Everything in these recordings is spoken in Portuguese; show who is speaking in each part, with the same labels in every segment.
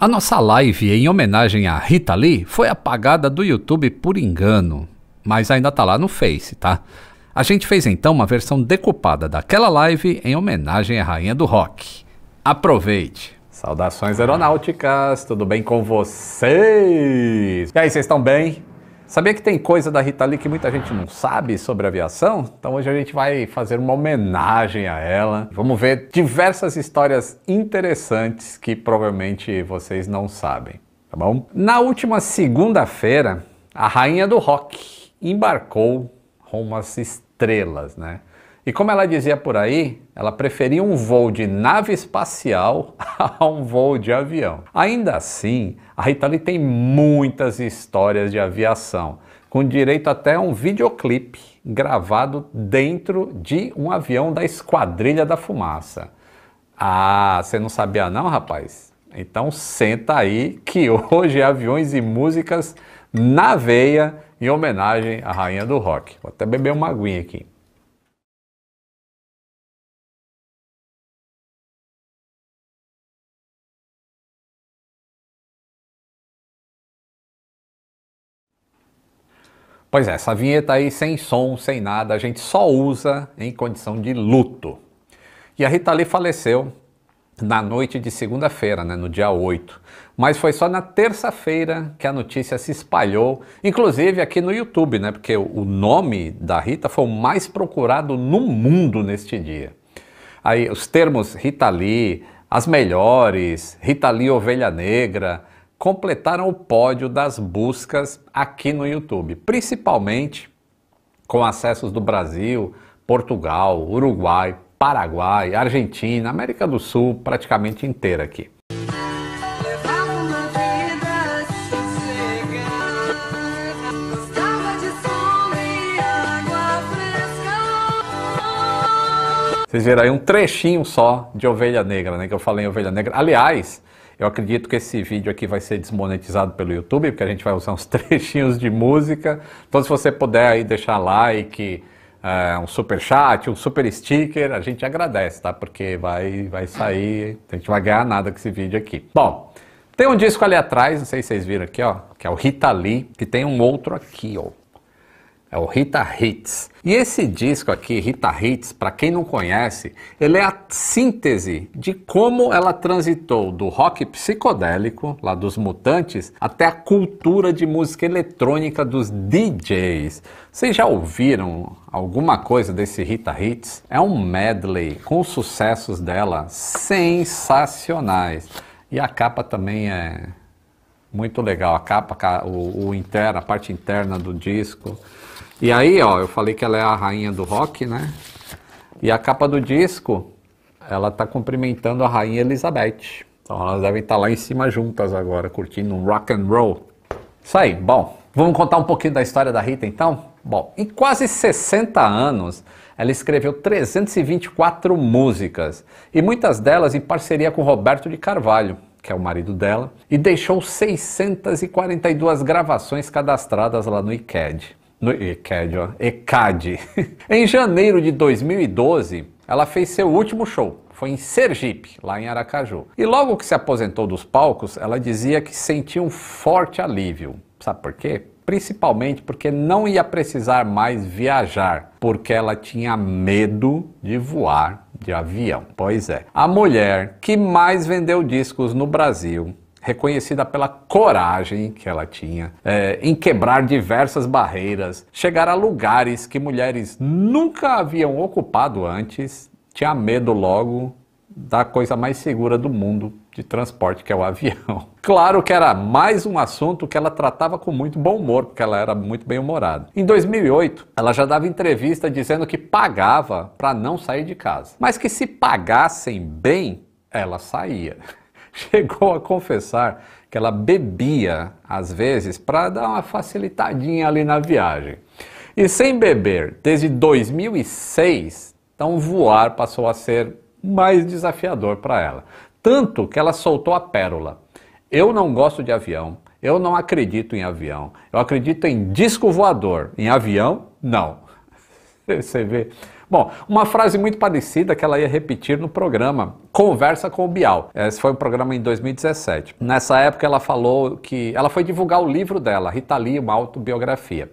Speaker 1: A nossa live em homenagem a Rita Lee foi apagada do YouTube por engano, mas ainda tá lá no Face, tá? A gente fez então uma versão decupada daquela live em homenagem à rainha do rock. Aproveite! Saudações aeronáuticas, tudo bem com vocês? E aí, vocês estão bem? Sabia que tem coisa da Rita Lee que muita gente não sabe sobre aviação? Então hoje a gente vai fazer uma homenagem a ela. Vamos ver diversas histórias interessantes que provavelmente vocês não sabem, tá bom? Na última segunda-feira, a rainha do rock embarcou rumo às estrelas, né? E como ela dizia por aí, ela preferia um voo de nave espacial a um voo de avião. Ainda assim, a Rita tem muitas histórias de aviação, com direito até a um videoclipe gravado dentro de um avião da Esquadrilha da Fumaça. Ah, você não sabia não, rapaz? Então senta aí que hoje é aviões e músicas na veia em homenagem à rainha do rock. Vou até beber uma aguinha aqui. Pois é, essa vinheta aí sem som, sem nada, a gente só usa em condição de luto. E a Rita Lee faleceu na noite de segunda-feira, né, no dia 8. Mas foi só na terça-feira que a notícia se espalhou, inclusive aqui no YouTube, né? Porque o nome da Rita foi o mais procurado no mundo neste dia. Aí os termos Rita Lee, as melhores, Rita Lee Ovelha Negra, completaram o pódio das buscas aqui no YouTube, principalmente com acessos do Brasil, Portugal, Uruguai, Paraguai, Argentina, América do Sul, praticamente inteira aqui. Vocês viram aí um trechinho só de Ovelha Negra, né? Que eu falei em Ovelha Negra. Aliás, eu acredito que esse vídeo aqui vai ser desmonetizado pelo YouTube, porque a gente vai usar uns trechinhos de música. Então, se você puder aí deixar like, eh, um super chat, um super sticker, a gente agradece, tá? Porque vai, vai sair, a gente vai ganhar nada com esse vídeo aqui. Bom, tem um disco ali atrás, não sei se vocês viram aqui, ó, que é o Rita Lee, e tem um outro aqui, ó, é o Rita Hits. E esse disco aqui, Rita Hits, para quem não conhece, ele é a síntese de como ela transitou do rock psicodélico, lá dos Mutantes, até a cultura de música eletrônica dos DJs. Vocês já ouviram alguma coisa desse Rita Hits? É um medley com sucessos dela sensacionais. E a capa também é muito legal. A capa, o, o interna, a parte interna do disco. E aí, ó, eu falei que ela é a rainha do rock, né? E a capa do disco, ela tá cumprimentando a rainha Elizabeth. Então elas devem estar tá lá em cima juntas agora, curtindo um rock and roll. Isso aí. Bom, vamos contar um pouquinho da história da Rita então? Bom, em quase 60 anos, ela escreveu 324 músicas, e muitas delas em parceria com Roberto de Carvalho, que é o marido dela, e deixou 642 gravações cadastradas lá no iCAD no ECAD, ó, ECAD. em janeiro de 2012, ela fez seu último show. Foi em Sergipe, lá em Aracaju. E logo que se aposentou dos palcos, ela dizia que sentia um forte alívio. Sabe por quê? Principalmente porque não ia precisar mais viajar, porque ela tinha medo de voar de avião. Pois é, a mulher que mais vendeu discos no Brasil reconhecida pela coragem que ela tinha é, em quebrar diversas barreiras, chegar a lugares que mulheres nunca haviam ocupado antes, tinha medo logo da coisa mais segura do mundo de transporte, que é o avião. Claro que era mais um assunto que ela tratava com muito bom humor, porque ela era muito bem-humorada. Em 2008, ela já dava entrevista dizendo que pagava para não sair de casa, mas que se pagassem bem, ela saía. chegou a confessar que ela bebia às vezes para dar uma facilitadinha ali na viagem. E sem beber, desde 2006, então voar passou a ser mais desafiador para ela. Tanto que ela soltou a pérola. Eu não gosto de avião, eu não acredito em avião, eu acredito em disco voador. Em avião, não. Você vê Bom, uma frase muito parecida que ela ia repetir no programa Conversa com o Bial. Esse foi um programa em 2017. Nessa época ela falou que ela foi divulgar o livro dela, Rita Lee, uma autobiografia.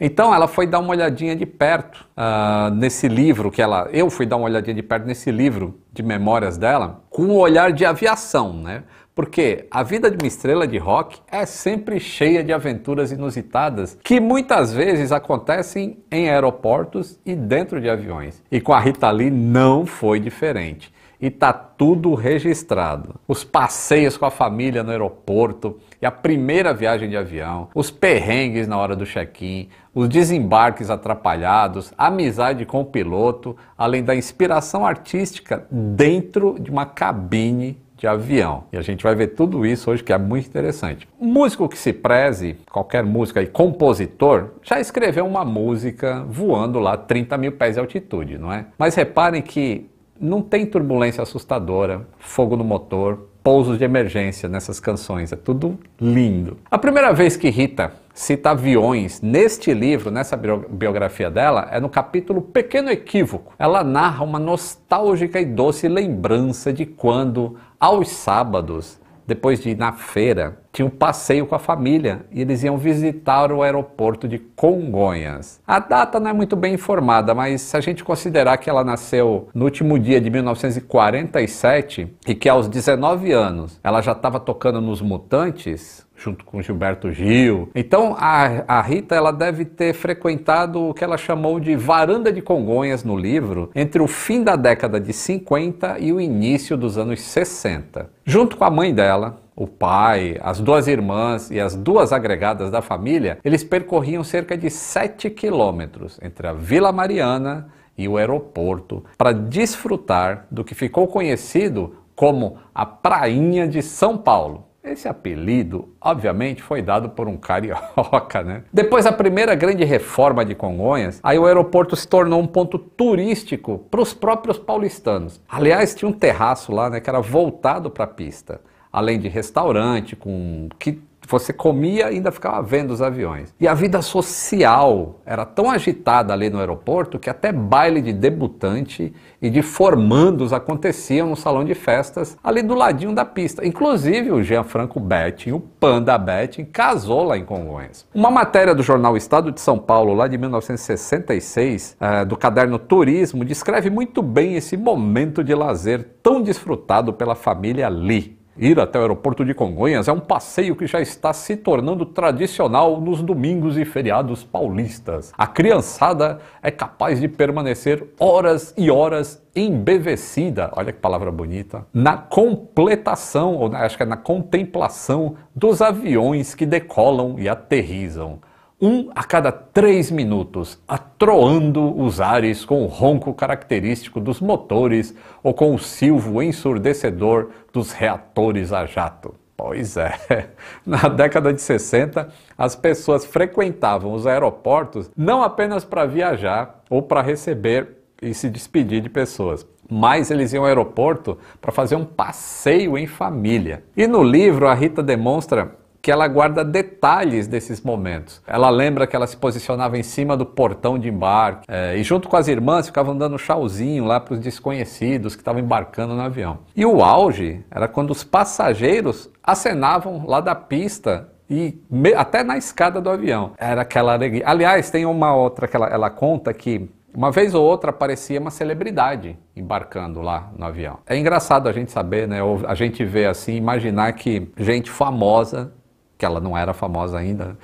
Speaker 1: Então ela foi dar uma olhadinha de perto uh, nesse livro que ela. Eu fui dar uma olhadinha de perto nesse livro de memórias dela, com um olhar de aviação, né? porque a vida de uma estrela de rock é sempre cheia de aventuras inusitadas que muitas vezes acontecem em aeroportos e dentro de aviões. E com a Rita Lee não foi diferente. E tá tudo registrado. Os passeios com a família no aeroporto e a primeira viagem de avião, os perrengues na hora do check-in, os desembarques atrapalhados, a amizade com o piloto, além da inspiração artística dentro de uma cabine de avião. E a gente vai ver tudo isso hoje que é muito interessante. Músico que se preze, qualquer música e compositor, já escreveu uma música voando lá 30 mil pés de altitude, não é? Mas reparem que não tem turbulência assustadora, fogo no motor, pousos de emergência nessas canções, é tudo lindo. A primeira vez que Rita cita aviões. Neste livro, nessa biografia dela, é no capítulo Pequeno Equívoco. Ela narra uma nostálgica e doce lembrança de quando, aos sábados, depois de ir na feira, tinha um passeio com a família e eles iam visitar o aeroporto de Congonhas. A data não é muito bem informada, mas se a gente considerar que ela nasceu no último dia de 1947 e que aos 19 anos ela já estava tocando nos Mutantes, junto com Gilberto Gil. Então a, a, Rita ela deve ter frequentado o que ela chamou de varanda de Congonhas no livro, entre o fim da década de 50 e o início dos anos 60. Junto com a mãe dela, o pai, as duas irmãs e as duas agregadas da família, eles percorriam cerca de 7 quilômetros entre a Vila Mariana e o aeroporto para desfrutar do que ficou conhecido como a Prainha de São Paulo esse apelido, obviamente, foi dado por um carioca, né? Depois da primeira grande reforma de Congonhas, aí o aeroporto se tornou um ponto turístico para os próprios paulistanos. Aliás, tinha um terraço lá, né, que era voltado para a pista, além de restaurante com que você comia e ainda ficava vendo os aviões. E a vida social era tão agitada ali no aeroporto que até baile de debutante e de formandos aconteciam no salão de festas ali do ladinho da pista. Inclusive o Franco Betting, o Panda Betting, casou lá em Congonhas. Uma matéria do jornal Estado de São Paulo, lá de 1966, é, eh, do caderno Turismo, descreve muito bem esse momento de lazer tão desfrutado pela família Lee. Ir até o aeroporto de Congonhas é um passeio que já está se tornando tradicional nos domingos e feriados paulistas. A criançada é capaz de permanecer horas e horas embevecida, olha que palavra bonita, na completação, ou na, acho que é na contemplação dos aviões que decolam e aterrizam um a cada três minutos, atroando os ares com o ronco característico dos motores ou com o silvo ensurdecedor dos reatores a jato. Pois é, na década de 60, as pessoas frequentavam os aeroportos não apenas para viajar ou para receber e se despedir de pessoas, mas eles iam ao aeroporto para fazer um passeio em família. E no livro, a Rita demonstra que ela guarda detalhes desses momentos. Ela lembra que ela se posicionava em cima do portão de embarque é, e, junto com as irmãs, ficavam dando chauzinho lá para os desconhecidos que estavam embarcando no avião. E o auge era quando os passageiros acenavam lá da pista e me, até na escada do avião. Era aquela alegria. Aliás, tem uma outra que ela, ela conta que uma vez ou outra aparecia uma celebridade embarcando lá no avião. É engraçado a gente saber, né? Ou a gente ver assim, imaginar que gente famosa que ela não era famosa ainda,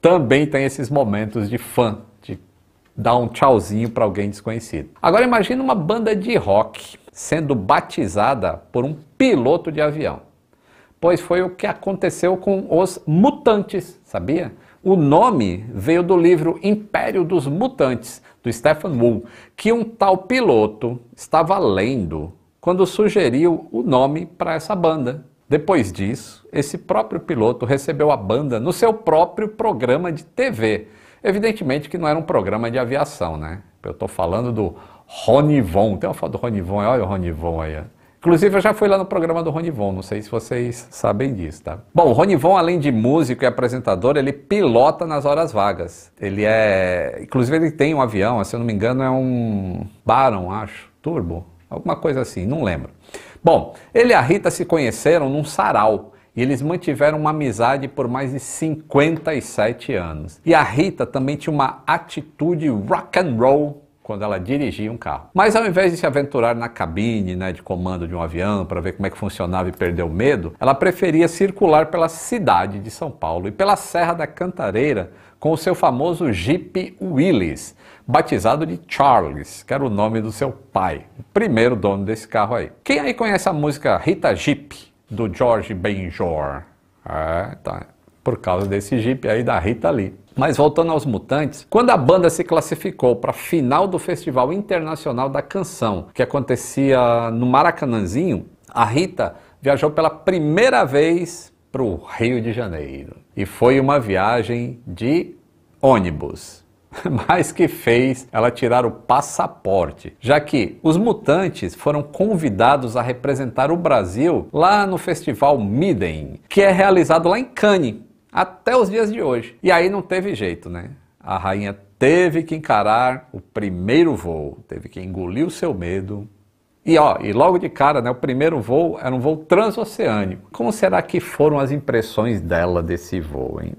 Speaker 1: também tem esses momentos de fã, de dar um tchauzinho para alguém desconhecido. Agora imagine uma banda de rock sendo batizada por um piloto de avião. Pois foi o que aconteceu com os Mutantes, sabia? O nome veio do livro Império dos Mutantes, do Stephen Wu, que um tal piloto estava lendo quando sugeriu o nome para essa banda, depois disso, esse próprio piloto recebeu a banda no seu próprio programa de TV. Evidentemente que não era um programa de aviação, né? Eu estou falando do Ronivon. Tem uma foto do Ronivon, olha o Ronivon aí. Inclusive, eu já fui lá no programa do Ronivon, não sei se vocês sabem disso, tá? Bom, o Ronivon, além de músico e apresentador, ele pilota nas horas vagas. Ele é. Inclusive, ele tem um avião, se eu não me engano, é um Baron, acho, Turbo, alguma coisa assim, não lembro. Bom, ele e a Rita se conheceram num sarau e eles mantiveram uma amizade por mais de 57 anos. E a Rita também tinha uma atitude rock and roll quando ela dirigia um carro. Mas ao invés de se aventurar na cabine né, de comando de um avião para ver como é que funcionava e perder o medo, ela preferia circular pela cidade de São Paulo e pela Serra da Cantareira com o seu famoso Jeep Willys, batizado de Charles, que era o nome do seu pai, o primeiro dono desse carro aí. Quem aí conhece a música Rita Jeep, do George Benjor? É, tá por causa desse Jeep aí da Rita Lee. Mas voltando aos Mutantes, quando a banda se classificou para a final do Festival Internacional da Canção, que acontecia no Maracanãzinho, a Rita viajou pela primeira vez para o Rio de Janeiro. E foi uma viagem de ônibus. Mas que fez ela tirar o passaporte, já que os mutantes foram convidados a representar o Brasil lá no festival Midem, que é realizado lá em Cannes, até os dias de hoje. E aí não teve jeito, né? A rainha teve que encarar o primeiro voo, teve que engolir o seu medo. E ó, e logo de cara, né, o primeiro voo era um voo transoceânico. Como será que foram as impressões dela desse voo, hein?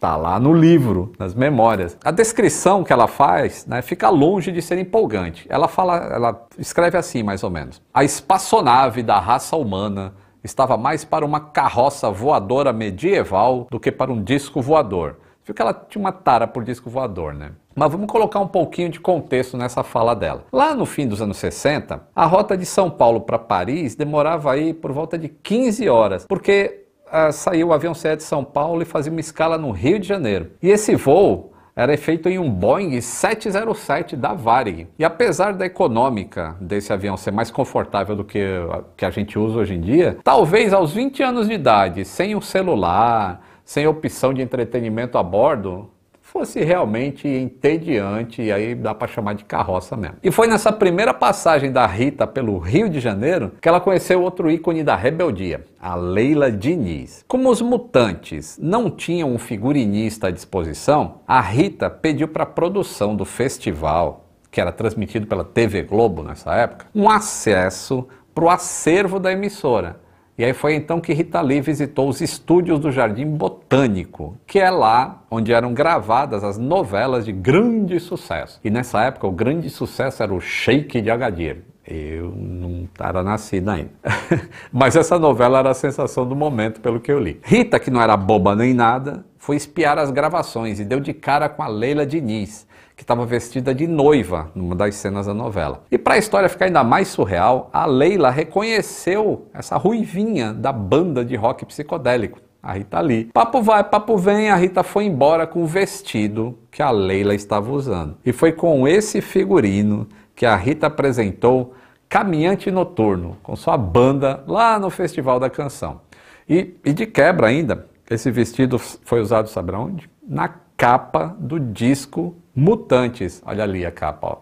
Speaker 1: Tá lá no livro, nas memórias. A descrição que ela faz, né, fica longe de ser empolgante. Ela fala, ela escreve assim, mais ou menos: A espaçonave da raça humana estava mais para uma carroça voadora medieval do que para um disco voador. Viu que ela tinha uma tara por disco voador, né? Mas vamos colocar um pouquinho de contexto nessa fala dela. Lá no fim dos anos 60, a rota de São Paulo para Paris demorava aí por volta de 15 horas, porque uh, saiu o avião CE de São Paulo e fazia uma escala no Rio de Janeiro. E esse voo era feito em um Boeing 707 da Varig. E apesar da econômica desse avião ser mais confortável do que a, que a gente usa hoje em dia, talvez aos 20 anos de idade, sem um celular, sem opção de entretenimento a bordo, fosse realmente entediante e aí dá para chamar de carroça mesmo. E foi nessa primeira passagem da Rita pelo Rio de Janeiro que ela conheceu outro ícone da rebeldia, a Leila Diniz. Como os mutantes não tinham um figurinista à disposição, a Rita pediu para a produção do festival, que era transmitido pela TV Globo nessa época, um acesso para o acervo da emissora e aí foi então que Rita Lee visitou os estúdios do Jardim Botânico, que é lá onde eram gravadas as novelas de grande sucesso. E nessa época o grande sucesso era o Shake de Agadir. Eu não estava nascida ainda. Mas essa novela era a sensação do momento, pelo que eu li. Rita, que não era boba nem nada, foi espiar as gravações e deu de cara com a Leila Diniz, que estava vestida de noiva numa das cenas da novela. E para a história ficar ainda mais surreal, a Leila reconheceu essa ruivinha da banda de rock psicodélico, a Rita Lee. Papo vai, papo vem, a Rita foi embora com o vestido que a Leila estava usando. E foi com esse figurino que a Rita apresentou Caminhante Noturno, com sua banda lá no Festival da Canção. E, e de quebra ainda, esse vestido foi usado, sabe onde? Na capa do disco Mutantes, olha ali a capa, ó.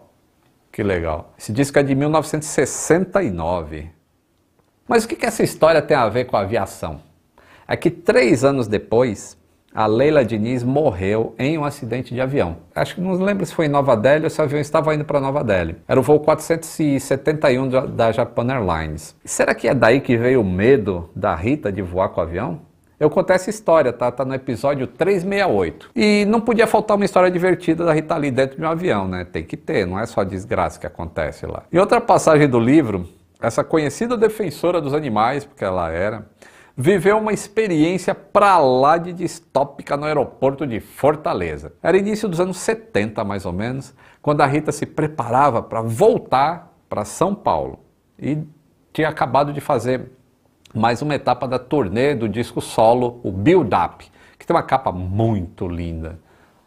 Speaker 1: que legal. Esse disco é de 1969. Mas o que, que essa história tem a ver com a aviação? É que três anos depois, a Leila Diniz morreu em um acidente de avião. Acho que não lembro se foi em Nova Delhi ou se o avião estava indo para Nova Delhi. Era o voo 471 da Japan Airlines. Será que é daí que veio o medo da Rita de voar com o avião? Eu contei essa história, tá? Tá no episódio 368. E não podia faltar uma história divertida da Rita Lee dentro de um avião, né? Tem que ter, não é só desgraça que acontece lá. Em outra passagem do livro, essa conhecida defensora dos animais, porque ela era, viveu uma experiência pra lá de distópica no aeroporto de Fortaleza. Era início dos anos 70, mais ou menos, quando a Rita se preparava para voltar para São Paulo. E tinha acabado de fazer mais uma etapa da turnê do disco solo, o Build Up, que tem uma capa muito linda.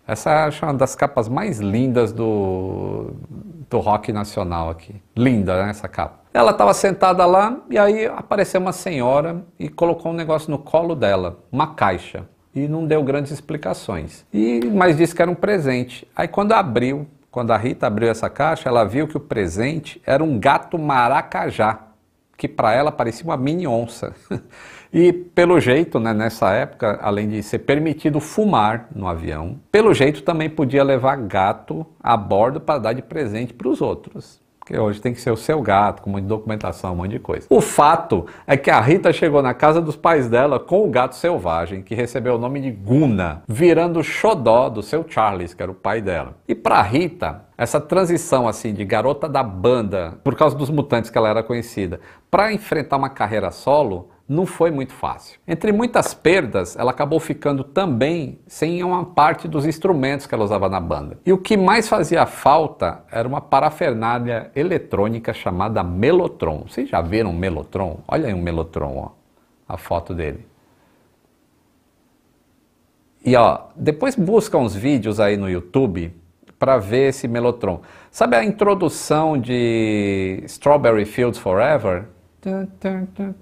Speaker 1: Essa acho uma das capas mais lindas do, do rock nacional aqui. Linda, né, essa capa. Ela estava sentada lá e aí apareceu uma senhora e colocou um negócio no colo dela, uma caixa. E não deu grandes explicações. E Mas disse que era um presente. Aí quando abriu, quando a Rita abriu essa caixa, ela viu que o presente era um gato maracajá que para ela parecia uma mini onça. E pelo jeito, né, nessa época, além de ser permitido fumar no avião, pelo jeito também podia levar gato a bordo para dar de presente para os outros. Porque hoje tem que ser o seu gato, com um monte de documentação, um monte de coisa. O fato é que a Rita chegou na casa dos pais dela com o gato selvagem, que recebeu o nome de Guna, virando xodó do seu Charles, que era o pai dela. E para Rita, essa transição assim de garota da banda, por causa dos mutantes que ela era conhecida, para enfrentar uma carreira solo, não foi muito fácil. Entre muitas perdas, ela acabou ficando também sem uma parte dos instrumentos que ela usava na banda. E o que mais fazia falta era uma parafernália eletrônica chamada Melotron. Vocês já viram um Melotron? Olha aí um Melotron, ó, a foto dele. E ó, depois busca uns vídeos aí no YouTube para ver esse Melotron. Sabe a introdução de Strawberry Fields Forever?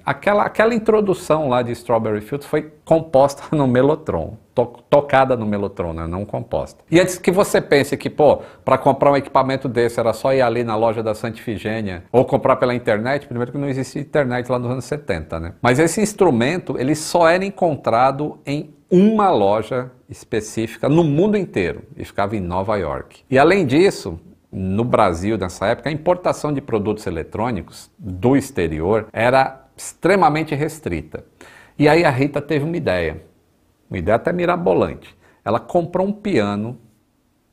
Speaker 1: Aquela, aquela introdução lá de Strawberry Fields foi composta no Melotron, to, tocada no Melotron, né? não composta. E antes que você pense que, pô, para comprar um equipamento desse era só ir ali na loja da Santa Ifigênia ou comprar pela internet, primeiro que não existia internet lá nos anos 70, né? Mas esse instrumento, ele só era encontrado em uma loja específica no mundo inteiro e ficava em Nova York. E além disso, no Brasil, nessa época, a importação de produtos eletrônicos do exterior era extremamente restrita. E aí a Rita teve uma ideia, uma ideia até mirabolante. Ela comprou um piano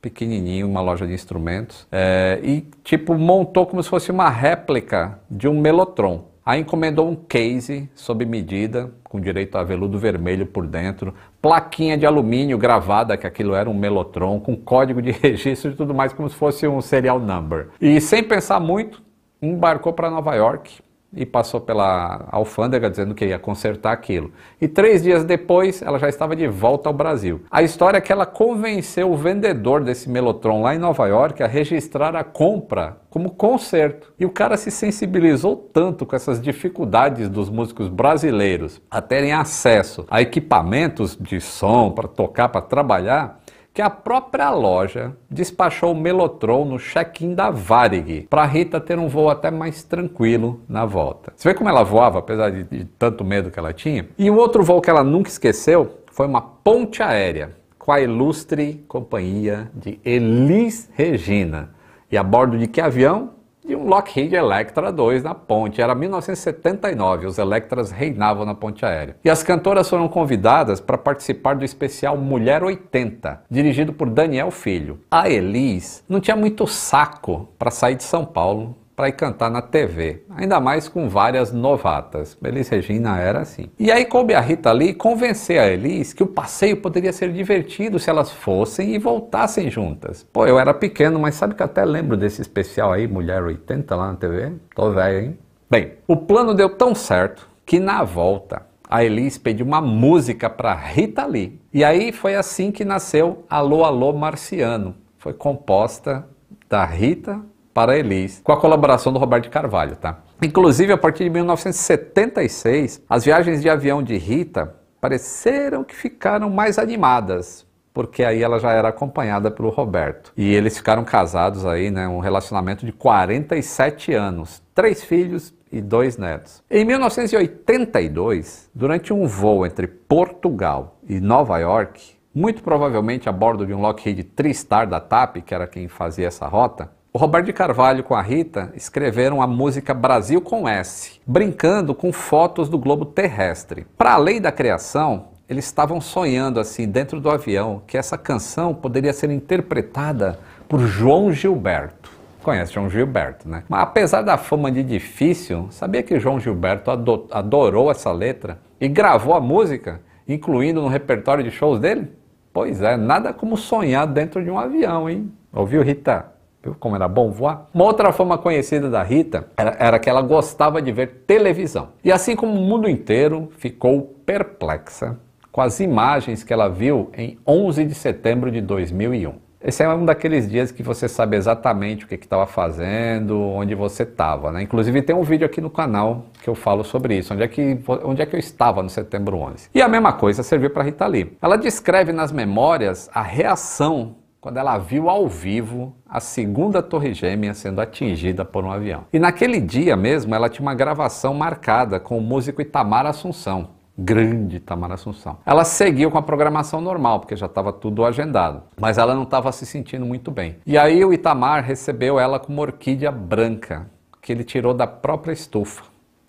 Speaker 1: pequenininho, uma loja de instrumentos, é, e tipo montou como se fosse uma réplica de um melotron. Aí encomendou um case sob medida, com direito a veludo vermelho por dentro, plaquinha de alumínio gravada, que aquilo era um melotron, com código de registro e tudo mais, como se fosse um serial number. E sem pensar muito, embarcou para Nova York, e passou pela alfândega dizendo que ia consertar aquilo. E três dias depois, ela já estava de volta ao Brasil. A história é que ela convenceu o vendedor desse Melotron lá em Nova York a registrar a compra como conserto. E o cara se sensibilizou tanto com essas dificuldades dos músicos brasileiros a terem acesso a equipamentos de som para tocar, para trabalhar, que a própria loja despachou o Melotron no check-in da Varig, para Rita ter um voo até mais tranquilo na volta. Você vê como ela voava, apesar de, de tanto medo que ela tinha? E um outro voo que ela nunca esqueceu foi uma ponte aérea com a ilustre companhia de Elis Regina. E a bordo de que avião? de um Lockheed Electra 2 na ponte. Era 1979, os Electras reinavam na ponte aérea. E as cantoras foram convidadas para participar do especial Mulher 80, dirigido por Daniel Filho. A Elis não tinha muito saco para sair de São Paulo para ir cantar na TV, ainda mais com várias novatas. Elis Regina era assim. E aí coube a Rita Lee convencer a Elis que o passeio poderia ser divertido se elas fossem e voltassem juntas. Pô, eu era pequeno, mas sabe que até lembro desse especial aí, Mulher 80, lá na TV? Tô velho, hein? Bem, o plano deu tão certo que na volta a Elis pediu uma música para Rita Lee. E aí foi assim que nasceu Alô Alô Marciano. Foi composta da Rita para Elis, com a colaboração do Roberto Carvalho, tá? Inclusive, a partir de 1976, as viagens de avião de Rita pareceram que ficaram mais animadas, porque aí ela já era acompanhada pelo Roberto. E eles ficaram casados aí, né, um relacionamento de 47 anos, três filhos e dois netos. Em 1982, durante um voo entre Portugal e Nova York, muito provavelmente a bordo de um Lockheed TriStar da TAP, que era quem fazia essa rota, o Roberto de Carvalho com a Rita escreveram a música Brasil com S, brincando com fotos do globo terrestre. Para além da criação, eles estavam sonhando assim dentro do avião que essa canção poderia ser interpretada por João Gilberto. Conhece João Gilberto, né? Mas apesar da fama de difícil, sabia que João Gilberto adorou essa letra e gravou a música, incluindo no repertório de shows dele? Pois é, nada como sonhar dentro de um avião, hein? Ouviu, Rita? Viu como era bom voar? Uma outra forma conhecida da Rita era, era que ela gostava de ver televisão. E assim como o mundo inteiro ficou perplexa com as imagens que ela viu em 11 de setembro de 2001. Esse é um daqueles dias que você sabe exatamente o que estava fazendo, onde você estava. Né? Inclusive tem um vídeo aqui no canal que eu falo sobre isso, onde é que, onde é que eu estava no setembro 11. E a mesma coisa serviu para Rita Lee. Ela descreve nas memórias a reação quando ela viu ao vivo a segunda Torre Gêmea sendo atingida por um avião. E naquele dia mesmo ela tinha uma gravação marcada com o músico Itamar Assunção. Grande Itamar Assunção. Ela seguiu com a programação normal, porque já estava tudo agendado, mas ela não estava se sentindo muito bem. E aí o Itamar recebeu ela com uma orquídea branca que ele tirou da própria estufa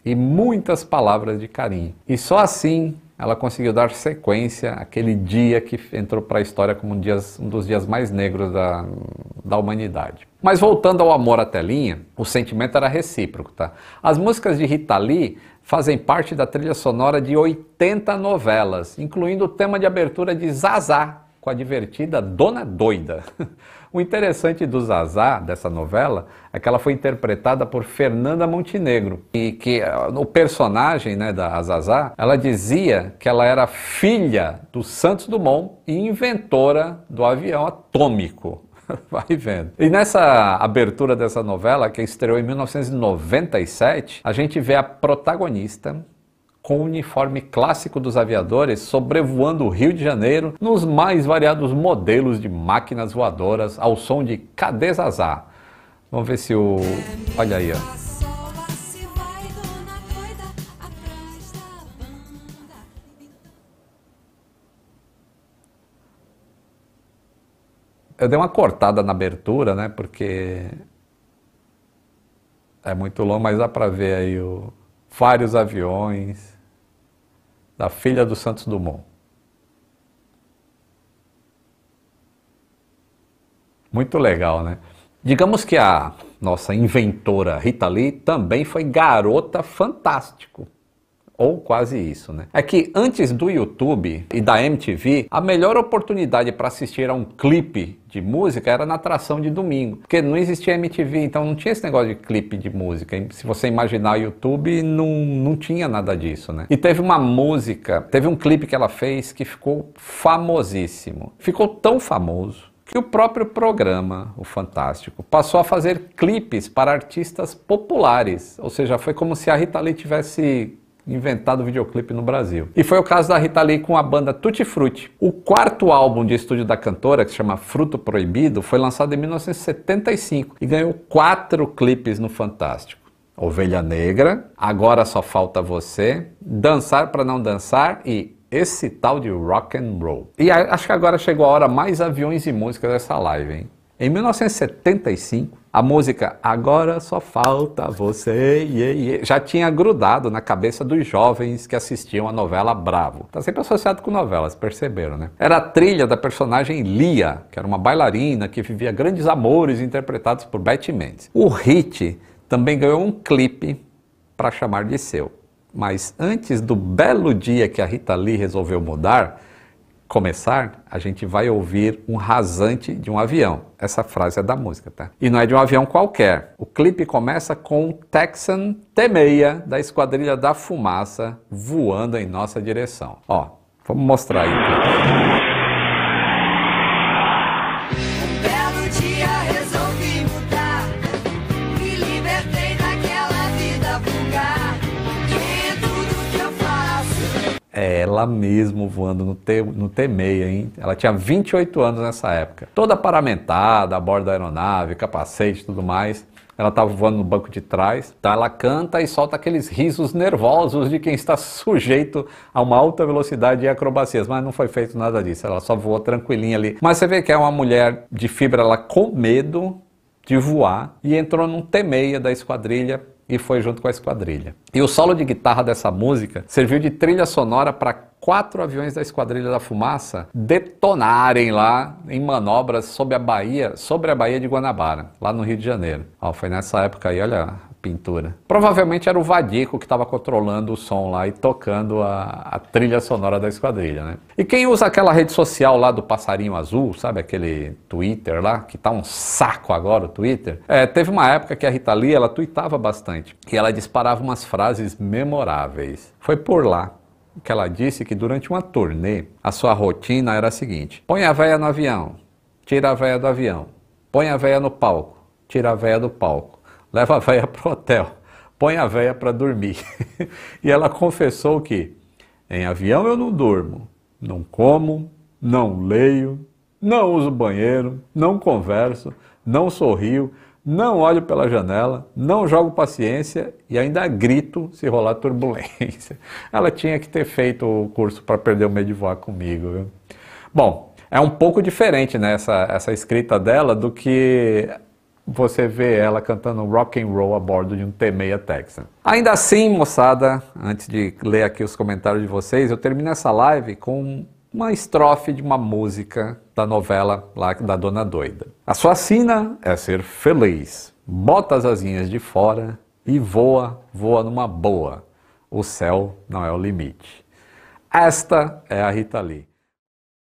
Speaker 1: e muitas palavras de carinho. E só assim ela conseguiu dar sequência àquele dia que entrou para a história como um, dias, um, dos dias mais negros da, da humanidade. Mas voltando ao amor à telinha, o sentimento era recíproco, tá? As músicas de Rita Lee fazem parte da trilha sonora de 80 novelas, incluindo o tema de abertura de Zazá, com a divertida Dona Doida. O interessante do Zazá, dessa novela, é que ela foi interpretada por Fernanda Montenegro. E que eh, o personagem né, da Zazá, ela dizia que ela era filha do Santos Dumont e inventora do avião atômico. Vai vendo. E nessa abertura dessa novela, que estreou em 1997, a gente vê a protagonista, com o uniforme clássico dos aviadores sobrevoando o Rio de Janeiro nos mais variados modelos de máquinas voadoras ao som de Cadê Zazá? Vamos ver se o. Olha aí, ó. Eu dei uma cortada na abertura, né? Porque é muito longo, mas dá para ver aí o... vários aviões da filha do Santos Dumont. Muito legal, né? Digamos que a nossa inventora Rita Lee também foi garota fantástico ou quase isso, né? É que antes do YouTube e da MTV, a melhor oportunidade para assistir a um clipe de música era na atração de domingo, porque não existia MTV, então não tinha esse negócio de clipe de música. Se você imaginar YouTube, não, não tinha nada disso, né? E teve uma música, teve um clipe que ela fez que ficou famosíssimo. Ficou tão famoso que o próprio programa, o Fantástico, passou a fazer clipes para artistas populares, ou seja, foi como se a Rita Lee tivesse inventado videoclipe no Brasil. E foi o caso da Rita Lee com a banda Tutti Frutti. O quarto álbum de estúdio da cantora, que se chama Fruto Proibido, foi lançado em 1975 e ganhou quatro clipes no Fantástico. Ovelha Negra, Agora Só Falta Você, Dançar para Não Dançar e esse tal de rock and roll. E acho que agora chegou a hora mais aviões e músicas dessa live, hein? Em 1975, a música Agora Só Falta Você já tinha grudado na cabeça dos jovens que assistiam a novela Bravo. Está sempre associado com novelas, perceberam, né? Era a trilha da personagem Lia, que era uma bailarina que vivia grandes amores interpretados por Betty Mendes. O hit também ganhou um clipe para chamar de seu. Mas antes do belo dia que a Rita Lee resolveu mudar, começar, a gente vai ouvir um rasante de um avião. Essa frase é da música, tá? E não é de um avião qualquer. O clipe começa com o Texan T-6 da Esquadrilha da Fumaça voando em nossa direção. Ó, vamos mostrar aí. ela mesmo voando no, T, no T6, hein? Ela tinha 28 anos nessa época. Toda paramentada, a bordo da aeronave, capacete e tudo mais. Ela estava voando no banco de trás, tá? ela canta e solta aqueles risos nervosos de quem está sujeito a uma alta velocidade e acrobacias, mas não foi feito nada disso, ela só voou tranquilinha ali. Mas você vê que é uma mulher de fibra, ela com medo de voar e entrou num T6 da esquadrilha e foi junto com a esquadrilha. E o solo de guitarra dessa música serviu de trilha sonora para quatro aviões da Esquadrilha da Fumaça detonarem lá em manobras sobre a Bahia, sobre a Baía de Guanabara, lá no Rio de Janeiro. Ó, foi nessa época aí, olha, pintura. Provavelmente era o Vadico que estava controlando o som lá e tocando a, a, trilha sonora da esquadrilha, né? E quem usa aquela rede social lá do passarinho azul, sabe aquele Twitter lá, que tá um saco agora o Twitter? É, teve uma época que a Rita Lee, ela tweetava bastante e ela disparava umas frases memoráveis. Foi por lá que ela disse que durante uma turnê, a sua rotina era a seguinte: põe a véia no avião, tira a véia do avião, põe a véia no palco, tira a véia do palco leva a véia para o hotel, põe a véia para dormir. e ela confessou que em avião eu não durmo, não como, não leio, não uso banheiro, não converso, não sorrio, não olho pela janela, não jogo paciência e ainda grito se rolar turbulência. Ela tinha que ter feito o curso para perder o medo de voar comigo. Viu? Bom, é um pouco diferente né, essa, essa escrita dela do que você vê ela cantando rock and roll a bordo de um T6 Texan. Ainda assim, moçada, antes de ler aqui os comentários de vocês, eu termino essa live com uma estrofe de uma música da novela lá da Dona Doida. A sua sina é ser feliz, bota as asinhas de fora e voa, voa numa boa. O céu não é o limite. Esta é a Rita Lee.